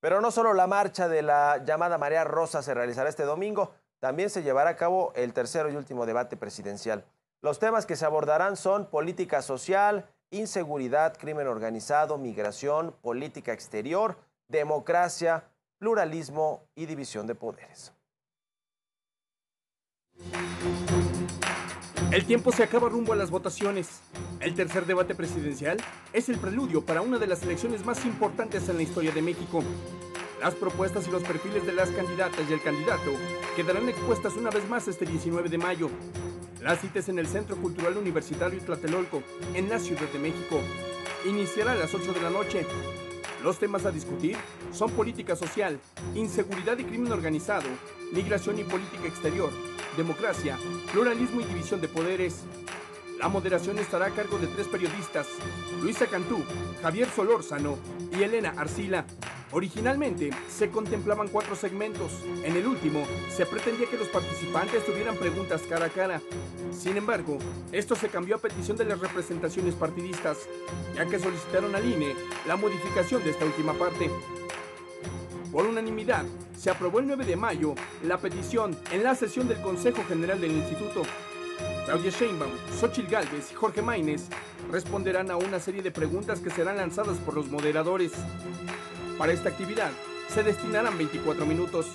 Pero no solo la marcha de la llamada María Rosa se realizará este domingo, también se llevará a cabo el tercero y último debate presidencial. Los temas que se abordarán son política social, inseguridad, crimen organizado, migración, política exterior, democracia, pluralismo y división de poderes. El tiempo se acaba rumbo a las votaciones. El tercer debate presidencial es el preludio para una de las elecciones más importantes en la historia de México. Las propuestas y los perfiles de las candidatas y el candidato quedarán expuestas una vez más este 19 de mayo. Las citas en el Centro Cultural Universitario Tlatelolco, en la Ciudad de México. Iniciará a las 8 de la noche. Los temas a discutir son política social, inseguridad y crimen organizado, migración y política exterior, democracia, pluralismo y división de poderes. La moderación estará a cargo de tres periodistas, Luisa Cantú, Javier Solórzano y Elena Arcila. Originalmente se contemplaban cuatro segmentos. En el último se pretendía que los participantes tuvieran preguntas cara a cara. Sin embargo, esto se cambió a petición de las representaciones partidistas, ya que solicitaron al INE la modificación de esta última parte. Por unanimidad, se aprobó el 9 de mayo la petición en la sesión del Consejo General del Instituto. Claudia Sheinbaum, Xochitl Galvez y Jorge Maines responderán a una serie de preguntas que serán lanzadas por los moderadores. Para esta actividad se destinarán 24 minutos.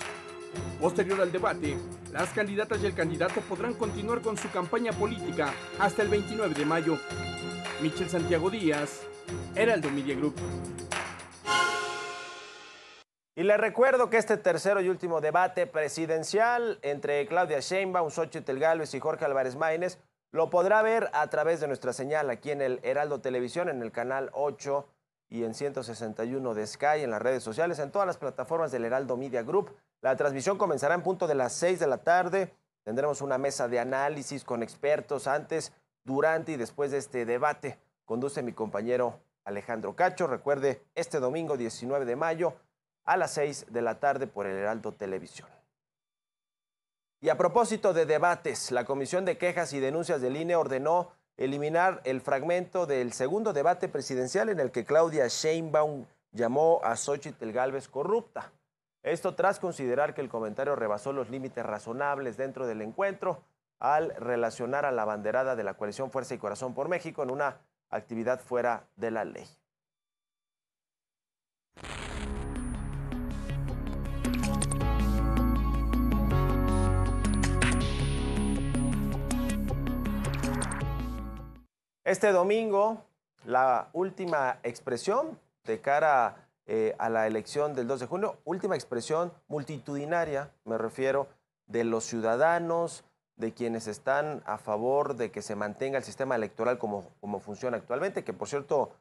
Posterior al debate, las candidatas y el candidato podrán continuar con su campaña política hasta el 29 de mayo. Michel Santiago Díaz, Heraldo Media Group. Y le recuerdo que este tercero y último debate presidencial entre Claudia Sheinbaum, Xochitl Gálvez y Jorge Álvarez Maínez lo podrá ver a través de nuestra señal aquí en el Heraldo Televisión, en el canal 8 y en 161 de Sky, en las redes sociales, en todas las plataformas del Heraldo Media Group. La transmisión comenzará en punto de las 6 de la tarde. Tendremos una mesa de análisis con expertos antes, durante y después de este debate. Conduce mi compañero Alejandro Cacho. Recuerde, este domingo 19 de mayo a las 6 de la tarde por el Heraldo Televisión. Y a propósito de debates, la Comisión de Quejas y Denuncias del INE ordenó eliminar el fragmento del segundo debate presidencial en el que Claudia Sheinbaum llamó a Xochitl Galvez corrupta. Esto tras considerar que el comentario rebasó los límites razonables dentro del encuentro al relacionar a la banderada de la coalición Fuerza y Corazón por México en una actividad fuera de la ley. Este domingo, la última expresión de cara eh, a la elección del 2 de junio, última expresión multitudinaria, me refiero, de los ciudadanos, de quienes están a favor de que se mantenga el sistema electoral como, funciona actualmente, que por cierto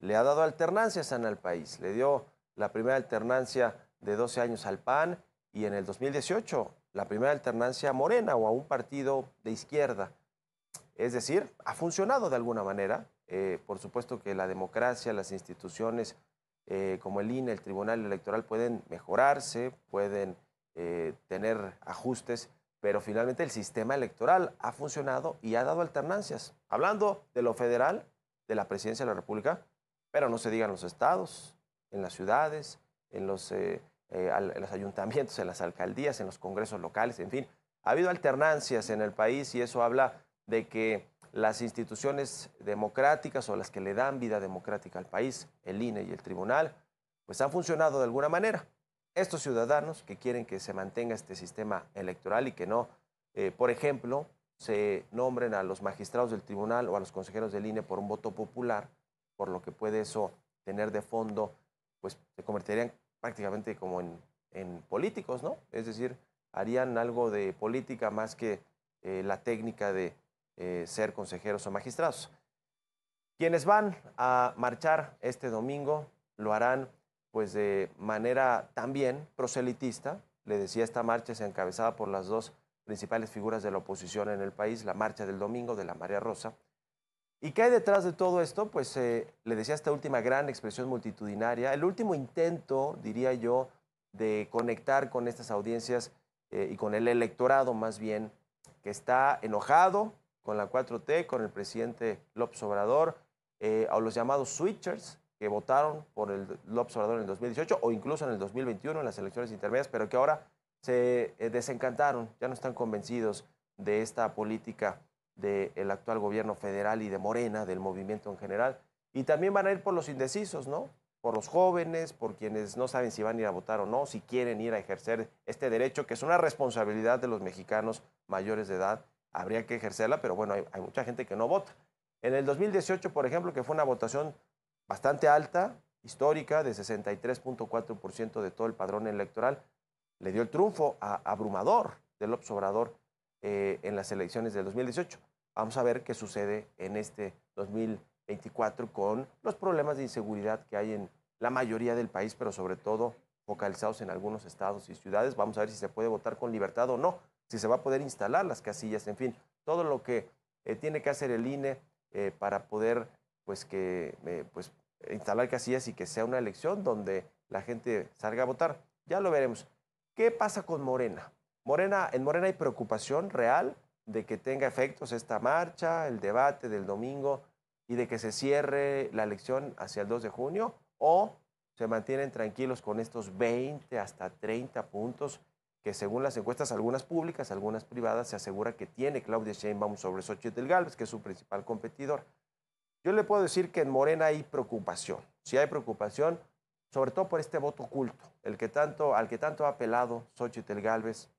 le ha dado alternancias en al país, le dio la primera alternancia de 12 años al PAN y en el 2018 la primera alternancia a Morena o a un partido de izquierda. Es decir, ha funcionado de alguna manera. Eh, por supuesto que la democracia, las instituciones eh, como el INE, el Tribunal Electoral pueden mejorarse, pueden eh, tener ajustes, pero finalmente el sistema electoral ha funcionado y ha dado alternancias. Hablando de lo federal, de la presidencia de la República, pero no se digan los estados, en las ciudades, en los, ayuntamientos, en las alcaldías, en los congresos locales, en fin. Ha habido alternancias en el país y eso habla de que las instituciones democráticas o las que le dan vida democrática al país, el INE y el tribunal, pues han funcionado de alguna manera. Estos ciudadanos que quieren que se mantenga este sistema electoral y que no, eh, por ejemplo, se nombren a los magistrados del tribunal o a los consejeros del INE por un voto popular, por lo que puede eso tener de fondo, pues se convertirían prácticamente como en, políticos, ¿no? Es decir, harían algo de política más que eh, la técnica de, eh, ser consejeros o magistrados. Quienes van a marchar este domingo lo harán pues de manera también proselitista. Le decía, esta marcha es encabezada por las dos principales figuras de la oposición en el país, la marcha del domingo de la María Rosa. ¿Y qué hay detrás de todo esto? Pues eh, le decía esta última gran expresión multitudinaria, el último intento, diría yo, de conectar con estas audiencias eh, y con el electorado más bien, que está enojado, con la 4T, con el presidente López Obrador, eh, o a los llamados switchers que votaron por el López Obrador en el 2018 o incluso en el 2021 en las elecciones intermedias, pero que ahora se eh, desencantaron, ya no están convencidos de esta política del actual gobierno federal y de Morena, del movimiento en general. Y también van a ir por los indecisos, ¿no? Por los jóvenes, por quienes no saben si van a ir a votar o no, si quieren ir a ejercer este derecho, que es una responsabilidad de los mexicanos mayores de edad habría que ejercerla, pero bueno, hay, mucha gente que no vota. En el 2018, por ejemplo, que fue una votación bastante alta, histórica, de 63.4% de todo el padrón electoral, le dio el triunfo a, abrumador del Obrador eh, en las elecciones del 2018. Vamos a ver qué sucede en este 2024 con los problemas de inseguridad que hay en la mayoría del país, pero sobre todo focalizados en algunos estados y ciudades. Vamos a ver si se puede votar con libertad o no si se va a poder instalar las casillas, en fin, todo lo que eh, tiene que hacer el INE eh, para poder pues, que, eh, pues, instalar casillas y que sea una elección donde la gente salga a votar. Ya lo veremos. ¿Qué pasa con Morena? Morena en Morena hay preocupación real de que tenga efectos esta marcha, el debate del domingo y de que se cierre la elección hacia el 2 de junio o se mantienen tranquilos con estos 20 hasta 30 puntos que según las encuestas, algunas públicas, algunas privadas, se asegura que tiene Claudia Sheinbaum sobre Xochitl Galvez, que es su principal competidor. Yo le puedo decir que en Morena hay preocupación, Si hay preocupación, sobre todo por este voto oculto, el que tanto, al que tanto ha apelado Xochitl Galvez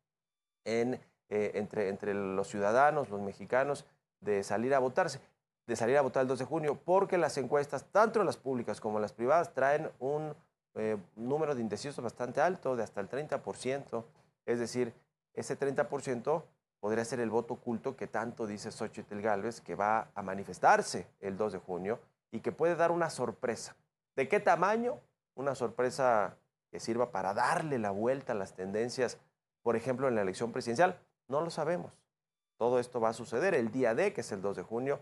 eh, entre, entre los ciudadanos, los mexicanos, de salir a votarse, de salir a votar el 2 de junio, porque las encuestas, tanto las públicas como las privadas, traen un eh, número de indecisos bastante alto, de hasta el 30%. Es decir, ese 30% podría ser el voto oculto que tanto dice Xochitl Gálvez que va a manifestarse el 2 de junio y que puede dar una sorpresa. ¿De qué tamaño? Una sorpresa que sirva para darle la vuelta a las tendencias, por ejemplo, en la elección presidencial. No lo sabemos. Todo esto va a suceder el día D, que es el 2 de junio,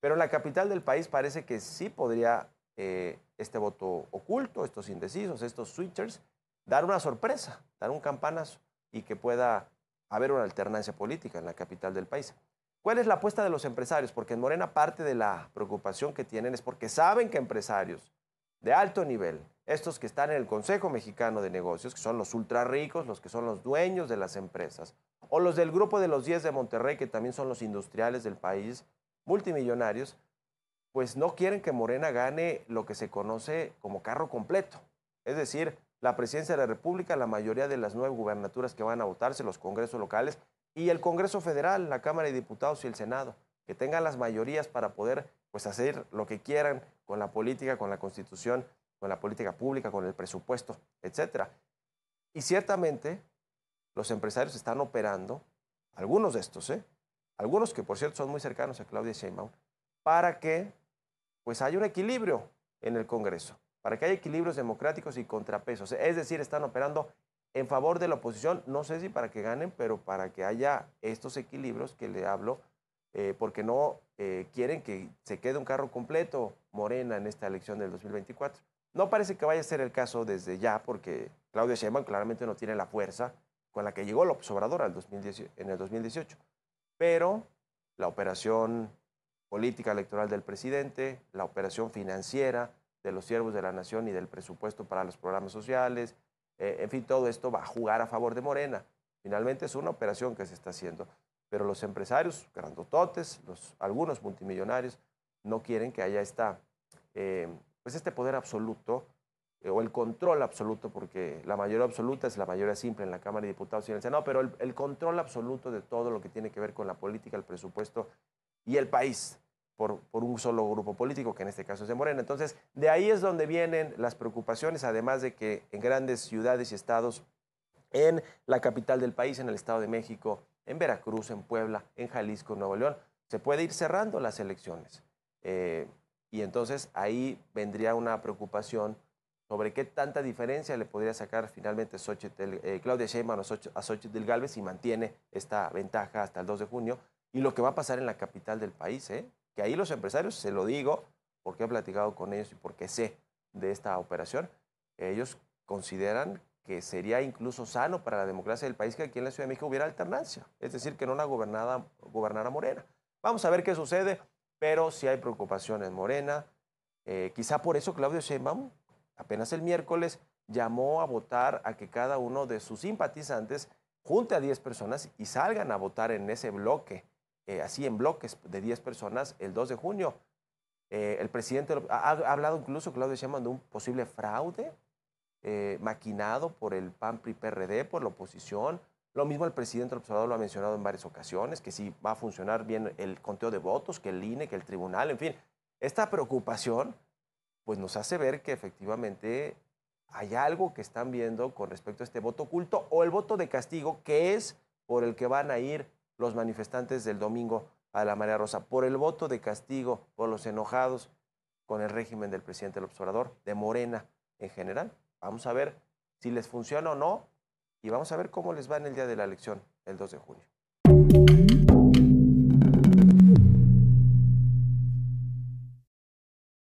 pero en la capital del país parece que sí podría eh, este voto oculto, estos indecisos, estos switchers, dar una sorpresa, dar un campanazo y que pueda haber una alternancia política en la capital del país. ¿Cuál es la apuesta de los empresarios? Porque en Morena parte de la preocupación que tienen es porque saben que empresarios de alto nivel, estos que están en el Consejo Mexicano de Negocios, que son los ultra ricos, los que son los dueños de las empresas, o los del grupo de los 10 de Monterrey, que también son los industriales del país, multimillonarios, pues no quieren que Morena gane lo que se conoce como carro completo. Es decir, la presidencia de la República, la mayoría de las nueve gubernaturas que van a votarse, los congresos locales y el Congreso Federal, la Cámara de Diputados y el Senado, que tengan las mayorías para poder pues, hacer lo que quieran con la política, con la Constitución, con la política pública, con el presupuesto, etc. Y ciertamente los empresarios están operando, algunos de estos, ¿eh? algunos que por cierto son muy cercanos a Claudia Sheinbaum, para que pues haya un equilibrio en el Congreso para que haya equilibrios democráticos y contrapesos. Es decir, están operando en favor de la oposición, no sé si para que ganen, pero para que haya estos equilibrios que le hablo, eh, porque no eh, quieren que se quede un carro completo Morena en esta elección del 2024. No parece que vaya a ser el caso desde ya, porque Claudia Sheinbaum claramente no tiene la fuerza con la que llegó López Obrador al en el 2018. Pero la operación política electoral del presidente, la operación financiera, de los siervos de la nación y del presupuesto para los programas sociales. Eh, en fin, todo esto va a jugar a favor de Morena. Finalmente es una operación que se está haciendo. Pero los empresarios grandototes, los, algunos multimillonarios, no quieren que haya esta, eh, pues este poder absoluto eh, o el control absoluto, porque la mayoría absoluta es la mayoría simple en la Cámara de Diputados y en el Senado, pero el control absoluto de todo lo que tiene que ver con la política, el presupuesto y el país por, por, un solo grupo político, que en este caso es de Morena. Entonces, de ahí es donde vienen las preocupaciones, además de que en grandes ciudades y estados, en la capital del país, en el Estado de México, en Veracruz, en Puebla, en Jalisco, en Nuevo León, se puede ir cerrando las elecciones. Eh, y entonces ahí vendría una preocupación sobre qué tanta diferencia le podría sacar finalmente eh, Claudia Sheinbaum a Xochitl Galvez si mantiene esta ventaja hasta el 2 de junio y lo que va a pasar en la capital del país, ¿eh? que ahí los empresarios, se lo digo porque he platicado con ellos y porque sé de esta operación, ellos consideran que sería incluso sano para la democracia del país que aquí en la Ciudad de México hubiera alternancia, es decir, que no la gobernada, gobernara Morena. Vamos a ver qué sucede, pero sí hay preocupaciones. Morena. Eh, quizá por eso Claudio Sheinbaum apenas el miércoles llamó a votar a que cada uno de sus simpatizantes junte a 10 personas y salgan a votar en ese bloque eh, así en bloques de 10 personas el 2 de junio. Eh, el presidente ha, hablado incluso, Claudio Sheinbaum, de un posible fraude eh, maquinado por el PAN PRI PRD, por la oposición. Lo mismo el presidente observador lo ha mencionado en varias ocasiones, que si va a funcionar bien el conteo de votos, que el INE, que el tribunal, en fin. Esta preocupación pues nos hace ver que efectivamente hay algo que están viendo con respecto a este voto oculto o el voto de castigo que es por el que van a ir los manifestantes del domingo a la Marea Rosa por el voto de castigo por los enojados con el régimen del presidente del observador de Morena en general. Vamos a ver si les funciona o no y vamos a ver cómo les va en el día de la elección, el 2 de junio.